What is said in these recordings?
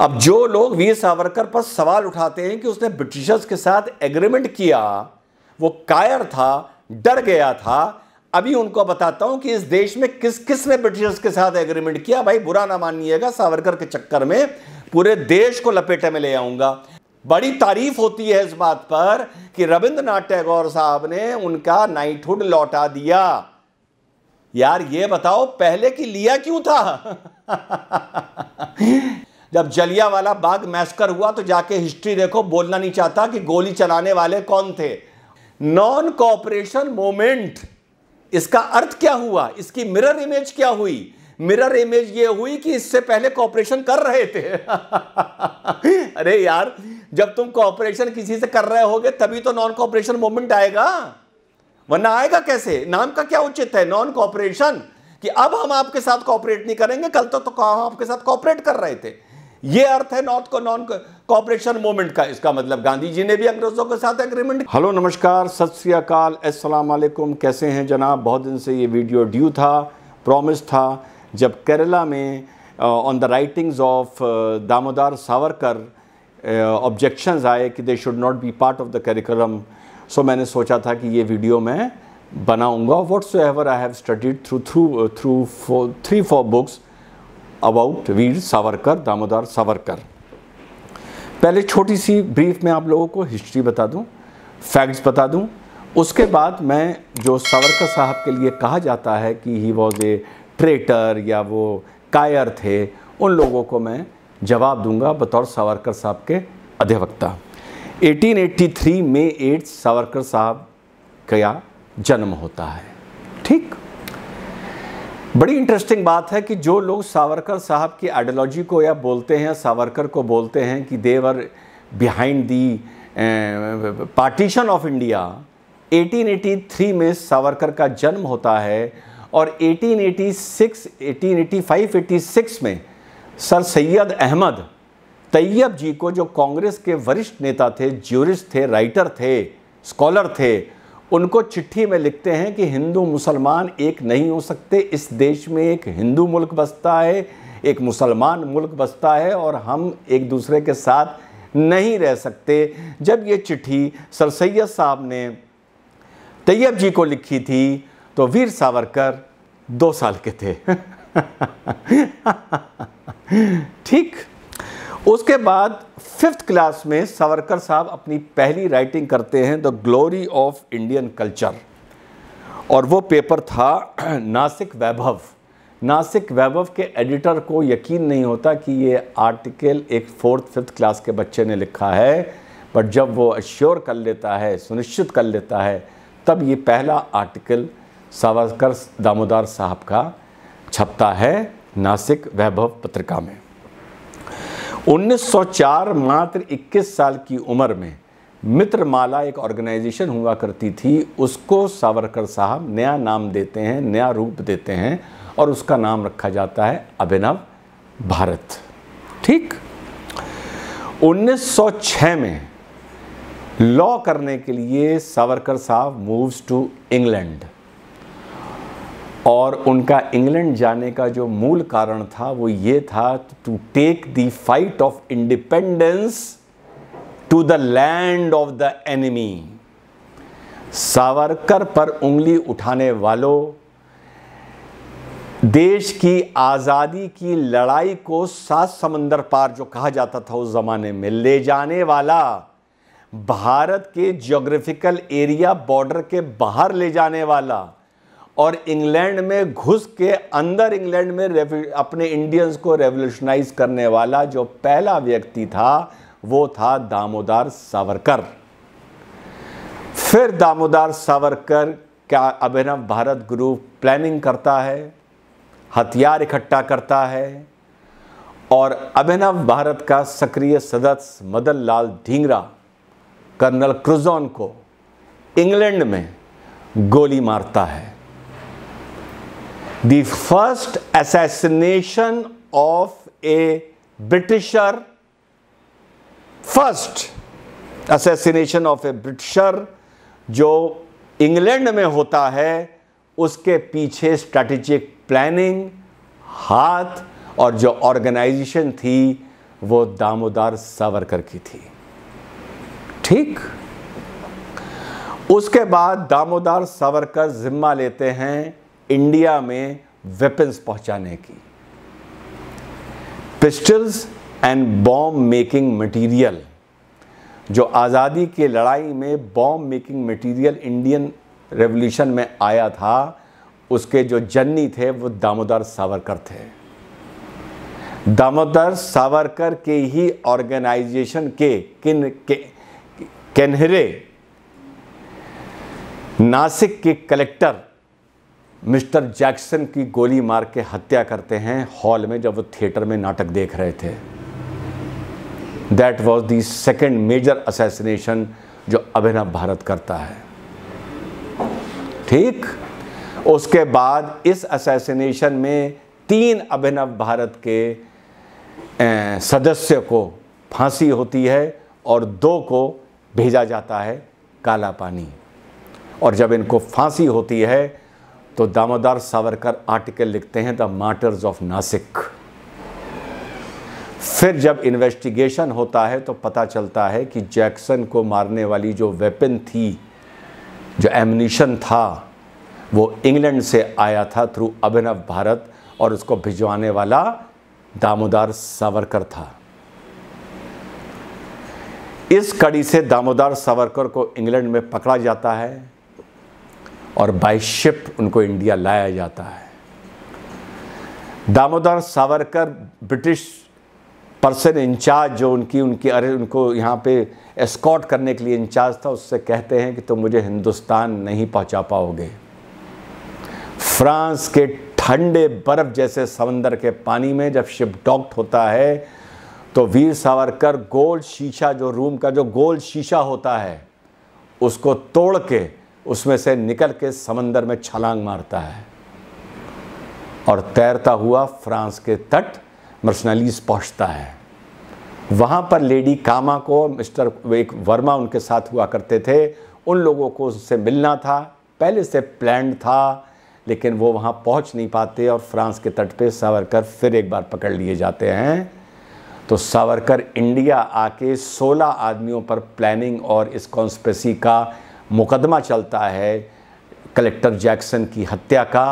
अब जो लोग वीर सावरकर पर सवाल उठाते हैं कि उसने ब्रिटिशर्स के साथ एग्रीमेंट किया वो कायर था डर गया था अभी उनको बताता हूं कि इस देश में किस किस ने ब्रिटिशर्स के साथ एग्रीमेंट किया भाई बुरा ना मानिएगा सावरकर के चक्कर में पूरे देश को लपेटे में ले आऊंगा बड़ी तारीफ होती है इस बात पर कि रविंद्रनाथ टैगोर साहब ने उनका नाइटहुड लौटा दिया यार ये बताओ पहले की लिया क्यों था जब जलिया वाला बाग मैस्कर हुआ तो जाके हिस्ट्री देखो बोलना नहीं चाहता कि गोली चलाने वाले कौन थे नॉन कॉपरेशन मोमेंट इसका अर्थ क्या हुआ इसकी मिरर इमेज क्या हुई मिरर इमेज ये हुई कि इससे पहले कॉपरेशन कर रहे थे अरे यार जब तुम कॉपरेशन किसी से कर रहे होगे तभी तो नॉन कॉपरेशन मोमेंट आएगा वरना आएगा कैसे नाम का क्या उचित है नॉन कॉपरेशन कि अब हम आपके साथ कॉपरेट नहीं करेंगे कल तो, तो आपके साथ कॉपरेट कर रहे थे ये अर्थ है नॉर्थ को नॉन कॉपरेशन मूवमेंट का इसका मतलब गांधी जी ने भी अंग्रेजों के साथ एग्रीमेंट हेलो नमस्कार सत अस्सलाम वालेकुम कैसे हैं जनाब बहुत दिन से ये वीडियो ड्यू था प्रॉमिस था जब केरला में on the writings of Damodar Savarkar objection uh, आए कि they should not be part of the curriculum so मैंने सोचा था कि ये वीडियो मैं बनाऊँगा whatsoever I have studied through through through four three four books about Veer Savarkar Damodar Savarkar पहले छोटी सी ब्रीफ में आप लोगों को हिस्ट्री बता दूं फैक्ट्स बता दूं उसके बाद मैं जो सावरकर साहब के लिए कहा जाता है कि ही वॉज ए ट्रेटर या वो कायर थे उन लोगों को मैं जवाब दूंगा बतौर सावरकर साहब के अधिवक्ता 1883 में 8 सावरकर साहब का जन्म होता है ठीक बड़ी इंटरेस्टिंग बात है कि जो लोग सावरकर साहब की आइडियोलॉजी को या बोलते हैं सावरकर को बोलते हैं कि they were behind the partition of India 1883 में सावरकर का जन्म होता है और 1886, 1885, 86 में सर सैयद अहमद तैयब जी को जो कांग्रेस के वरिष्ठ नेता थे ज्यूरिस्ट थे राइटर थे स्कॉलर थे उनको चिट्ठी में लिखते हैं कि हिंदू मुसलमान एक नहीं हो सकते इस देश में एक हिंदू मुल्क बसता है एक मुसलमान मुल्क बसता है और हम एक दूसरे के साथ नहीं रह सकते जब ये चिट्ठी सर सैद साहब ने तैयब जी को लिखी थी तो वीर सावरकर दो साल के थे ठीक उसके बाद फिफ्थ क्लास में सावरकर साहब अपनी पहली राइटिंग करते हैं the glory of Indian culture और वो पेपर था नासिक वैभव नासिक वैभव के एडिटर को यकीन नहीं होता कि ये आर्टिकल एक फोर्थ फिफ्थ क्लास के बच्चे ने लिखा है बट जब वो अश्योर कर लेता है सुनिश्चित कर लेता है तब ये पहला आर्टिकल सावरकर दामोदार साहब का छपता है नासिक वैभव पत्रिका में 1904 मात्र 21 साल की उम्र में मित्रमाला एक ऑर्गेनाइजेशन हुआ करती थी उसको सावरकर साहब नया नाम देते हैं नया रूप देते हैं और उसका नाम रखा जाता है अभिनव भारत ठीक 1906 में लॉ करने के लिए सावरकर साहब मूव्स टू इंग्लैंड और उनका इंग्लैंड जाने का जो मूल कारण था वो ये था to take the fight of independence to the land of the enemy Savarkar पर उंगली उठाने वालों देश की आज़ादी की लड़ाई को सात समंदर पार जो कहा जाता था उस ज़माने में ले जाने वाला भारत के जोग्राफिकल एरिया बॉर्डर के बाहर ले जाने वाला और इंग्लैंड में घुस के अंदर इंग्लैंड में अपने इंडियंस को रेवोल्यूशनाइज करने वाला जो पहला व्यक्ति था वो था दामोदर सावरकर फिर दामोदर सावरकर क्या अभिनव भारत ग्रुप प्लानिंग करता है हथियार इकट्ठा करता है और अभिनव भारत का सक्रिय सदस्य मदन लाल ढींगरा कर्नल क्रुजोन को इंग्लैंड में गोली मारता है the first assassination of a Britisher, first assassination of a Britisher जो इंग्लैंड में होता है उसके पीछे स्ट्रैटेजिक प्लानिंग हाथ और जो ऑर्गेनाइजेशन थी वो दामोदर सावरकर की थी ठीक उसके बाद दामोदार सावरकर जिम्मा लेते हैं इंडिया में वेपन्स पहुंचाने की pistols and bomb making material जो आज़ादी के लड़ाई में bomb making material Indian revolution में आया था उसके जो जन्नी थे वो दामोदर सावरकर थे दामोदर सावरकर के ही ऑर्गेनाइजेशन के किन के केन्हरे नासिक के कलेक्टर मिस्टर जैक्सन की गोली मार के हत्या करते हैं हॉल में जब वो थिएटर में नाटक देख रहे थे that was the second major assassination जो अभिनव भारत करता है ठीक उसके बाद इस असैसिनेशन में तीन अभिनव भारत के सदस्य को फांसी होती है और दो को भेजा जाता है काला पानी और जब इनको फांसी होती है तो दामोदर सावरकर आर्टिकल लिखते हैं द मार्टर्स ऑफ नासिक फिर जब इन्वेस्टिगेशन होता है तो पता चलता है कि जैक्सन को मारने वाली जो वेपन थी जो एमनीशन था वो इंग्लैंड से आया था थ्रू अभिनव भारत और उसको भिजवाने वाला दामोदर सावरकर था इस कड़ी से दामोदर सावरकर को इंग्लैंड में पकड़ा जाता है और बाय शिप उनको इंडिया लाया जाता है Damodar Savarkar British person incharge जो उनकी उनकी अरे उनको यहाँ पे एस्कॉट करने के लिए इंचार्ज था उससे कहते हैं कि तुम तो मुझे हिंदुस्तान नहीं पहुँचा पाओगे फ्रांस के ठंडे बर्फ़ जैसे समंदर के पानी में जब शिप डॉक्ट होता है तो वीर सावरकर गोल शीशा जो रूम का जो गोल शीशा होता है उसको तोड़ के उसमें से निकल के समंदर में छलांग मारता है और तैरता हुआ फ्रांस के तट मर्सनलीस पहुंचता है वहां पर लेडी कामा को मिस्टर एक वर्मा उनके साथ हुआ करते थे उन लोगों को उससे मिलना था पहले से प्लान था लेकिन वो वहां पहुंच नहीं पाते और फ्रांस के तट पे सावरकर फिर एक बार पकड़ लिए जाते हैं तो सावरकर इंडिया आके 16 आदमियों पर प्लानिंग और इस कॉन्स्प्रेसी का मुकदमा चलता है कलेक्टर जैक्सन की हत्या का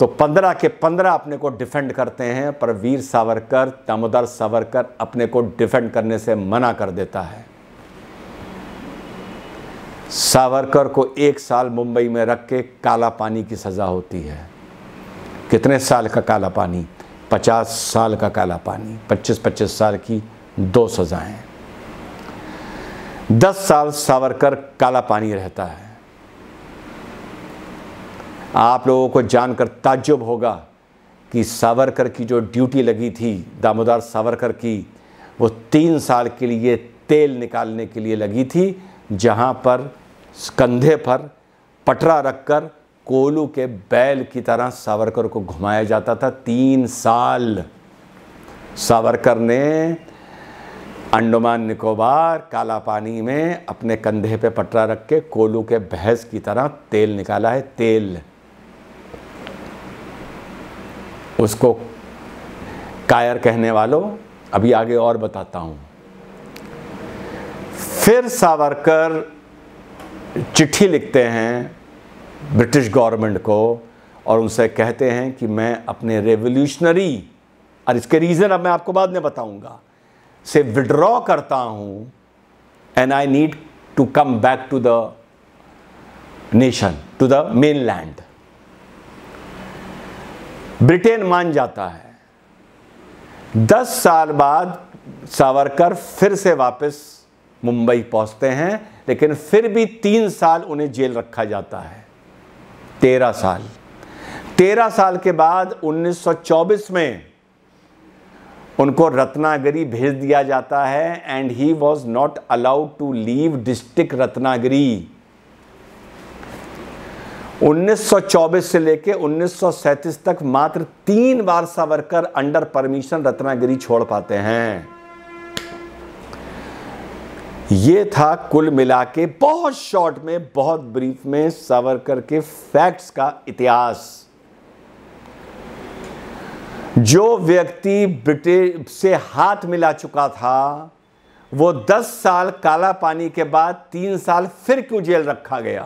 तो पंद्रह के पंद्रह अपने को डिफेंड करते हैं पर वीर सावरकर दामोदर सावरकर अपने को डिफेंड करने से मना कर देता है सावरकर को एक साल मुंबई में रख के काला पानी की सज़ा होती है कितने साल का काला पानी पचास साल का काला पानी पच्चीस पच्चीस साल की दो सज़ाएं दस साल सावरकर काला पानी रहता है आप लोगों को जानकर ताज्जुब होगा कि सावरकर की जो ड्यूटी लगी थी दामोदर सावरकर की वो तीन साल के लिए तेल निकालने के लिए लगी थी जहां पर कंधे पर पटरा रखकर कोलू के बैल की तरह सावरकर को घुमाया जाता था तीन साल सावरकर ने अंडमान निकोबार काला पानी में अपने कंधे पे पटरा रख के कोलू के भैंस की तरह तेल निकाला है तेल उसको कायर कहने वालों अभी आगे और बताता हूं फिर सावरकर चिट्ठी लिखते हैं ब्रिटिश गवर्नमेंट को और उनसे कहते हैं कि मैं अपने रेवोल्यूशनरी और इसके रीज़न अब मैं आपको बाद में बताऊंगा से विड्रॉ करता हूं and I need to come back to the nation to the mainland Britain मान जाता है दस साल बाद सावरकर फिर से वापस मुंबई पहुंचते हैं लेकिन फिर भी तीन साल उन्हें जेल रखा जाता है तेरह साल तेरह साल के बाद 1924 में उनको रत्नागिरी भेज दिया जाता है and he was not allowed to leave district Ratnagiri 1924 से लेकर 1937 तक मात्र तीन बार सावरकर अंडर परमिशन रत्नागिरी छोड़ पाते हैं ये था कुल मिला के बहुत शॉर्ट में बहुत ब्रीफ में सावरकर के फैक्ट्स का इतिहास जो व्यक्ति ब्रिटिश से हाथ मिला चुका था वो दस साल काला पानी के बाद तीन साल फिर क्यों जेल रखा गया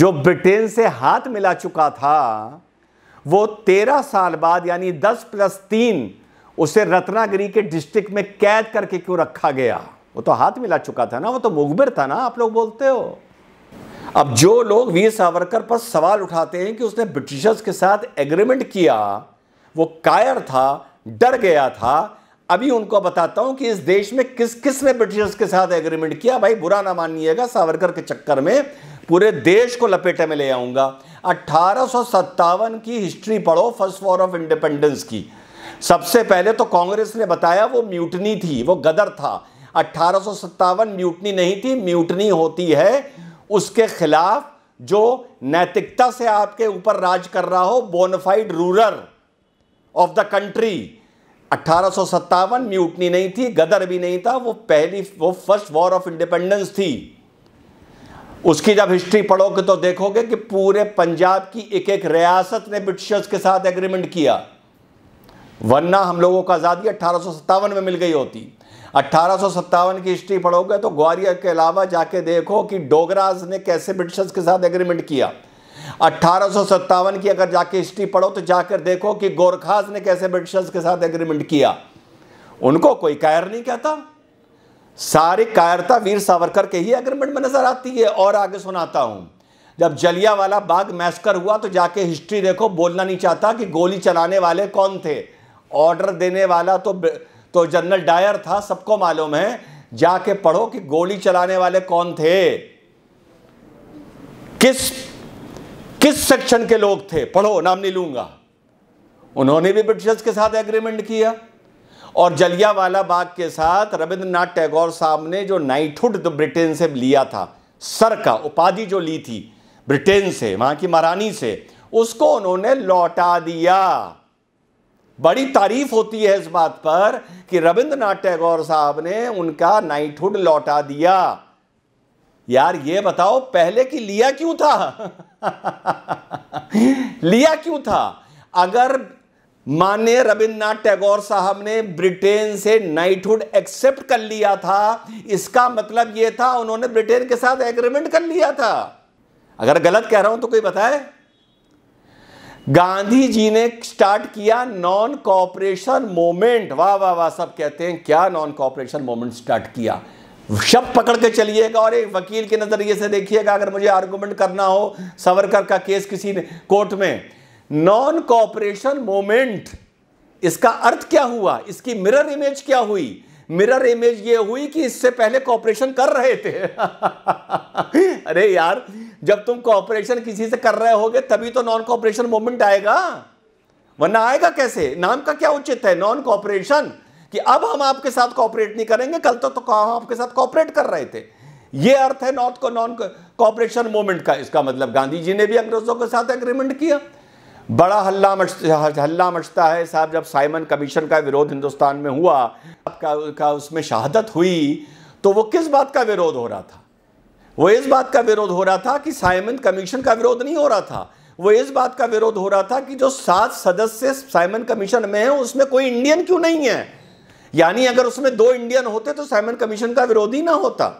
जो ब्रिटेन से हाथ मिला चुका था वो तेरह साल बाद यानी दस प्लस तीन उसे रत्नागिरी के डिस्ट्रिक्ट में कैद करके क्यों रखा गया वो तो हाथ मिला चुका था ना वो तो मुखबिर था ना आप लोग बोलते हो अब जो लोग वीर सावरकर पर सवाल उठाते हैं कि उसने ब्रिटिशर्स के साथ एग्रीमेंट किया वो कायर था डर गया था अभी उनको बताता हूं कि इस देश में किस किस ने ब्रिटिशर्स के साथ एग्रीमेंट किया भाई बुरा ना मानिएगा सावरकर के चक्कर में पूरे देश को लपेटे में ले आऊंगा अट्ठारह की हिस्ट्री पढ़ो फर्स्ट वॉर ऑफ इंडिपेंडेंस की सबसे पहले तो कांग्रेस ने बताया वो म्यूटनी थी वो गदर था अट्ठारह म्यूटनी नहीं थी म्यूटनी होती है उसके खिलाफ जो नैतिकता से आपके ऊपर राज कर रहा हो bona fide ruler of the country अट्ठारह म्यूटनी नहीं थी गदर भी नहीं था वो पहली वो फर्स्ट वॉर ऑफ इंडिपेंडेंस थी उसकी जब हिस्ट्री पढ़ोगे तो देखोगे कि पूरे पंजाब की एक एक रियासत ने ब्रिटिशर्स के साथ एग्रीमेंट किया वरना हम लोगों को आज़ादी अट्ठारह में मिल गई होती अट्ठारह की हिस्ट्री पढ़ोगे तो ग्वालियर के अलावा जाके देखो कि डोगराज ने कैसे ब्रिटिशर्स के साथ एग्रीमेंट किया अट्ठारह की अगर जाके हिस्ट्री पढ़ो तो जाकर देखो कि गोरखाज ने कैसे ब्रिटिशर्स के साथ एग्रीमेंट किया उनको कोई कायर नहीं कहता सारी कायरता वीर सावरकर के ही एग्रीमेंट में नज़र आती है और आगे सुनाता हूं जब जलिया वाला बाग मैस्कर हुआ तो जाके हिस्ट्री देखो बोलना नहीं चाहता कि गोली चलाने वाले कौन थे ऑर्डर देने वाला तो तो जनरल डायर था सबको मालूम है जाके पढ़ो कि गोली चलाने वाले कौन थे किस किस सेक्शन के लोग थे पढ़ो नाम नहीं लूंगा उन्होंने भी ब्रिटिशर्स के साथ एग्रीमेंट किया और जलियावाला बाग के साथ रविंद्रनाथ टैगोर साहब ने जो नाइटहुड तो ब्रिटेन से लिया था सर का उपाधि जो ली थी ब्रिटेन से वहां की महारानी से उसको उन्होंने लौटा दिया बड़ी तारीफ होती है इस बात पर कि रविंद्रनाथ टैगोर साहब ने उनका नाइटहुड लौटा दिया यार ये बताओ पहले कि लिया क्यों था लिया क्यों था अगर मान्य रविन्द्रनाथ टैगोर साहब ने ब्रिटेन से नाइटहुड एक्सेप्ट कर लिया था इसका मतलब यह था उन्होंने ब्रिटेन के साथ एग्रीमेंट कर लिया था अगर गलत कह रहा हूं तो कोई बताए गांधी जी ने स्टार्ट किया नॉन कॉपरेशन मोमेंट वाह वाह वाह सब कहते हैं क्या नॉन कॉपरेशन मोमेंट स्टार्ट किया शब पकड़ के चलिएगा और एक वकील के नज़रिए से देखिएगा अगर मुझे आर्गूमेंट करना हो सावरकर का केस किसी कोर्ट में नॉन कॉपरेशन मोमेंट इसका अर्थ क्या हुआ इसकी मिरर इमेज क्या हुई मिरर इमेज ये हुई कि इससे पहले कॉपरेशन कर रहे थे अरे यार जब तुम कॉपरेशन किसी से कर रहे होगे तभी तो नॉन कॉपरेशन मोमेंट आएगा वरना आएगा कैसे नाम का क्या उचित है नॉन कॉपरेशन कि अब हम आपके साथ कॉपरेट नहीं करेंगे कल तो, तो हम आपके साथ कॉपरेट कर रहे थे ये अर्थ है नॉर्थ को नॉन कॉपरेशन मूवमेंट का इसका मतलब गांधी जी ने भी अंग्रेजों के साथ एग्रीमेंट किया बड़ा हल्ला मच हल्ला मचता है साहब जब साइमन कमीशन का विरोध हिंदुस्तान में हुआ का, का उसमें शहादत हुई तो वो किस बात का विरोध हो रहा था वो इस बात का विरोध हो रहा था कि साइमन कमीशन का विरोध नहीं हो रहा था वो इस बात का विरोध हो रहा था कि जो सात सदस्य साइमन कमीशन में है उसमें कोई इंडियन क्यों नहीं है यानी अगर उसमें दो इंडियन होते तो साइमन कमीशन का विरोधी ना होता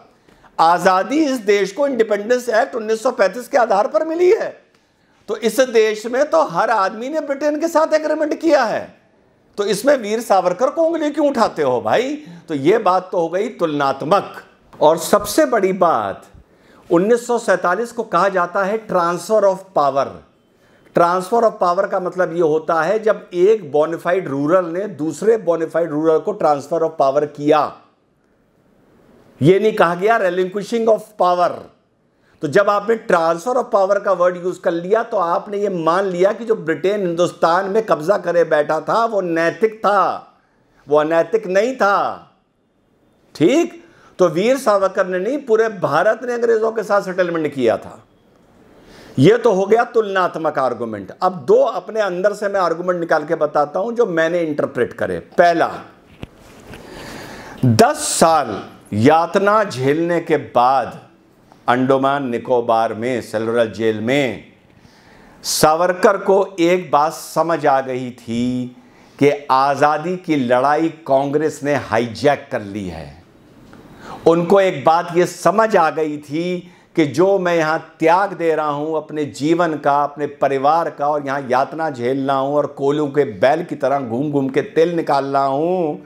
आज़ादी इस देश को इंडिपेंडेंस एक्ट 1935 के आधार पर मिली है तो इस देश में तो हर आदमी ने ब्रिटेन के साथ एग्रीमेंट किया है तो इसमें वीर सावरकर को उंगली क्यों उठाते हो भाई तो यह बात तो हो गई तुलनात्मक और सबसे बड़ी बात 1947 को कहा जाता है transfer of power transfer of power का मतलब ये होता है जब एक बॉनिफाइड रूरल ने दूसरे बॉनिफाइड रूरल को ट्रांसफ़र ऑफ पावर किया ये नहीं कहा गया रेलिंक्विशिंग ऑफ पावर तो जब आपने ट्रांसफ़र ऑफ पावर का वर्ड यूज़ कर लिया तो आपने ये मान लिया कि जो ब्रिटेन हिंदुस्तान में कब्ज़ा करे बैठा था वो नैतिक था वो अनैतिक नहीं था ठीक तो वीर सावरकर ने नहीं पूरे भारत ने अंग्रेज़ों के साथ सेटलमेंट किया था ये तो हो गया तुलनात्मक आर्गूमेंट अब दो अपने अंदर से मैं आर्गूमेंट निकाल के बताता हूं जो मैंने इंटरप्रेट करे पहला दस साल यातना झेलने के बाद अंडोमान निकोबार में सेलुलर जेल में सावरकर को एक बात समझ आ गई थी कि आज़ादी की लड़ाई कांग्रेस ने हाईजैक कर ली है उनको एक बात यह समझ आ गई थी कि जो मैं यहाँ त्याग दे रहा हूँ अपने जीवन का अपने परिवार का और यहाँ यातना झेल रहा हूँ और कोलू के बैल की तरह घूम घूम के तेल निकाल रहा हूँ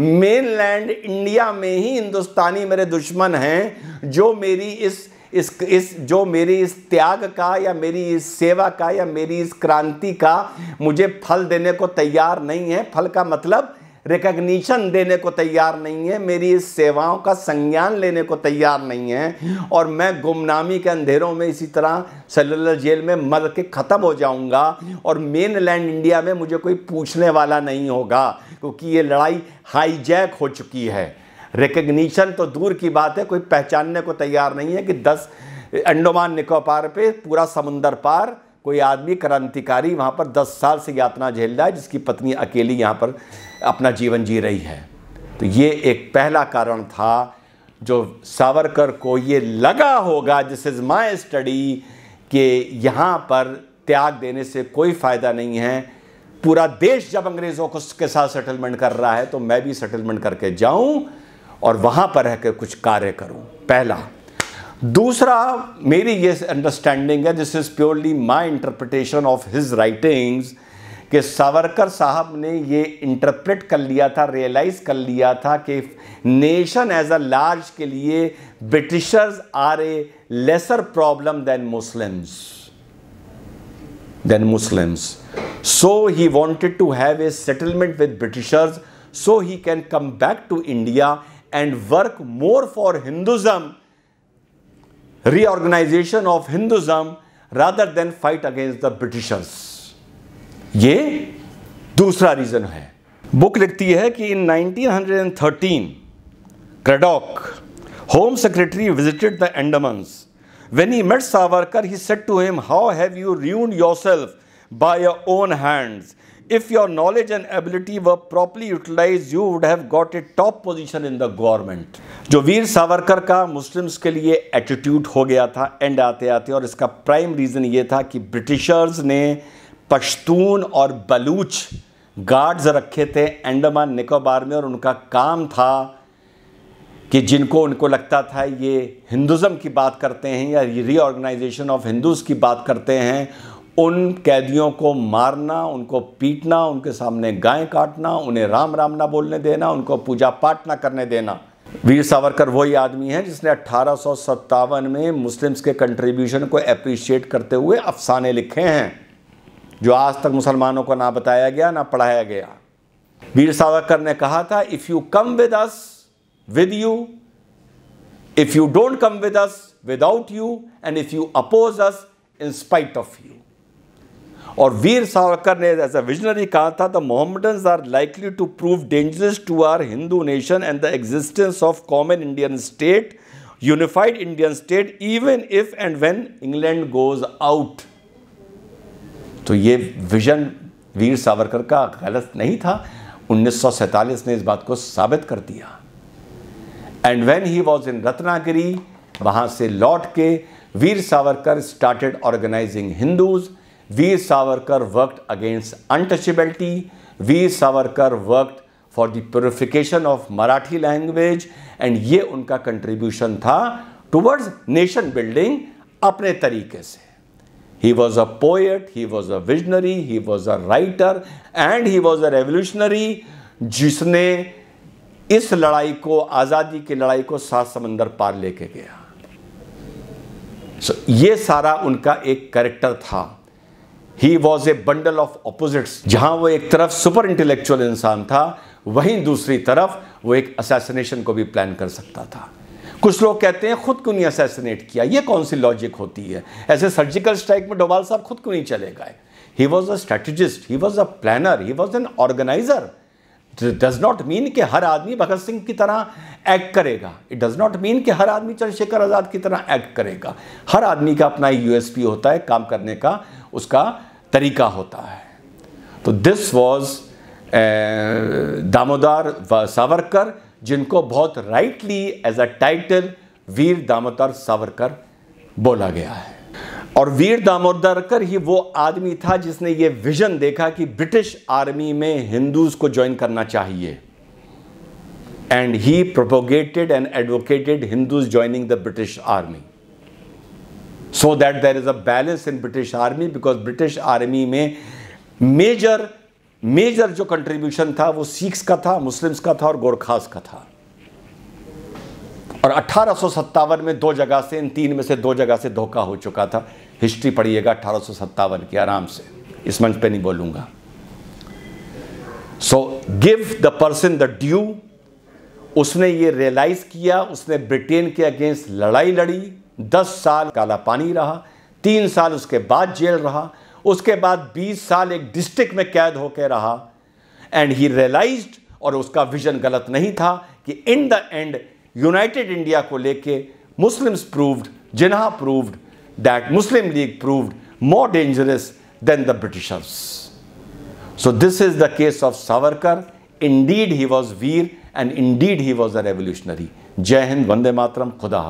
मेनलैंड इंडिया में ही हिंदुस्तानी मेरे दुश्मन हैं जो मेरी इस इस इस जो मेरी इस त्याग का या मेरी इस सेवा का या मेरी इस क्रांति का मुझे फल देने को तैयार नहीं है फल का मतलब रिकग्निशन देने को तैयार नहीं है मेरी इस सेवाओं का संज्ञान लेने को तैयार नहीं है और मैं गुमनामी के अंधेरों में इसी तरह सेलुलर जेल में मर के ख़त्म हो जाऊंगा और मेन लैंड इंडिया में मुझे कोई पूछने वाला नहीं होगा क्योंकि ये लड़ाई हाईजैक हो चुकी है रिकग्निशन तो दूर की बात है कोई पहचानने को तैयार नहीं है कि दस अंडोमान निकोबार पर पूरा समुंदर पार कोई आदमी क्रांतिकारी वहाँ पर दस साल से यातना झेल रहा है जिसकी पत्नी अकेली यहाँ पर अपना जीवन जी रही है तो ये एक पहला कारण था जो सावरकर को ये लगा होगा दिस इज़ माई स्टडी कि यहाँ पर त्याग देने से कोई फ़ायदा नहीं है पूरा देश जब अंग्रेज़ों को उसके साथ सेटलमेंट कर रहा है तो मैं भी सेटलमेंट करके जाऊं और वहाँ पर रह कर कुछ कार्य करूं पहला दूसरा मेरी ये अंडरस्टैंडिंग है this is purely my interpretation of his writings कि सावरकर साहब ने ये इंटरप्रेट कर लिया था रियलाइज़ कर लिया था कि नेशन एज अ लार्ज के लिए Britishers are a lesser problem than Muslims than Muslims so he wanted to have a settlement with Britishers so he can come back to India and work more for Hinduism reorganization of Hinduism rather than fight against the Britishers. ये दूसरा reason है book लिखती है कि in 1913 Craddock home secretary visited the Andamans When he met Savarkar, he said to him, How have you ruined yourself by your own hands? if your knowledge and ability were properly utilized you would have got a top position in the government जो वीर सावरकर का muslims के लिए attitude हो गया था and आते aate aur iska prime reason ye tha ki Britishers ने पश्तून और बलूच guards रखे थे andaman निकोबार में और उनका काम था कि जिनको उनको लगता था ये हिंदुज़म की बात करते हैं या रीऑर्गेनाइजेशन ऑफ हिंदूज़ की बात करते हैं उन कैदियों को मारना उनको पीटना उनके सामने गाय काटना उन्हें राम राम ना बोलने देना उनको पूजा पाठ ना करने देना वीर सावरकर वही आदमी है जिसने अट्ठारह में मुस्लिम्स के कंट्रीब्यूशन को अप्रिशिएट करते हुए अफसाने लिखे हैं जो आज तक मुसलमानों को ना बताया गया ना पढ़ाया गया वीर सावरकर ने कहा था if you come with us with you if you don't come with us without you and if you oppose us in spite of you और वीर सावरकर ने एज अ विजनरी कहा था the Mohammedans are likely to prove dangerous to our Hindu nation and the existence of common Indian state unified Indian state even if and when England goes out तो ये vision वीर सावरकर का गलत नहीं था 1947 ने इस बात को साबित कर दिया and when he was in Ratnagiri वहां से लौट के Veer Savarkar started organising Hindus Veer Savarkar work against untouchability Veer Savarkar work for the purification of Marathi language and ये उनका कंट्रीब्यूशन था टूवर्ड्स नेशन बिल्डिंग अपने तरीके से he was a poet he was a visionary he was a writer and he was a revolutionary जिसने इस लड़ाई को आजादी की लड़ाई को सात समंदर पार लेके गया so, ये सारा उनका एक करेक्टर था he was a bundle of opposites जहां वो एक तरफ सुपर इंटेलेक्चुअल इंसान था वहीं दूसरी तरफ वो एक असैसिनेशन को भी प्लान कर सकता था कुछ लोग कहते हैं खुद क्यों नहीं असैसिनेट किया ये कौन सी लॉजिक होती है ऐसे सर्जिकल स्ट्राइक में डोवाल साहब खुद क्यों नहीं चले गए he was a strategist he was a planner he was an organiser does not mean कि हर आदमी भगत सिंह की तरह एक्ट करेगा इट डज नॉट मीन कि हर आदमी चंद्रशेखर आज़ाद की तरह एक्ट करेगा हर आदमी का अपना यूएसपी होता है काम करने का उसका तरीका होता है तो दिस वॉज दामोदर सावरकर जिनको बहुत rightly as a title Veer Damodar Savarkar बोला गया है और वीर दामोदरकर ही वो आदमी था जिसने ये विजन देखा कि ब्रिटिश आर्मी में हिंदूज को ज्वाइन करना चाहिए and he propagated and advocated Hindus joining the British army so that there is a balance in British army because British army में मेजर मेजर जो कंट्रीब्यूशन था वो सिख्स का था मुस्लिम्स का था और गोरखास का था और अठारह में दो जगह से इन तीन में से दो जगह से धोखा हो चुका था हिस्ट्री पढ़िएगा अठारह की आराम से इस मंच पे नहीं बोलूंगा so give the person the due उसने ये रियलाइज किया उसने ब्रिटेन के अगेंस्ट लड़ाई लड़ी दस साल काला पानी रहा तीन साल उसके बाद जेल रहा उसके बाद बीस साल एक डिस्ट्रिक्ट में कैद होकर रहा एंड ही रियलाइज और उसका विजन गलत नहीं था कि in the end United India को लेके Muslims proved Jinnah proved that Muslim League proved more dangerous than the Britishers so this is the case of Savarkar indeed he was veer and indeed he was a revolutionary जय हिंद वंदे मातरम खुदा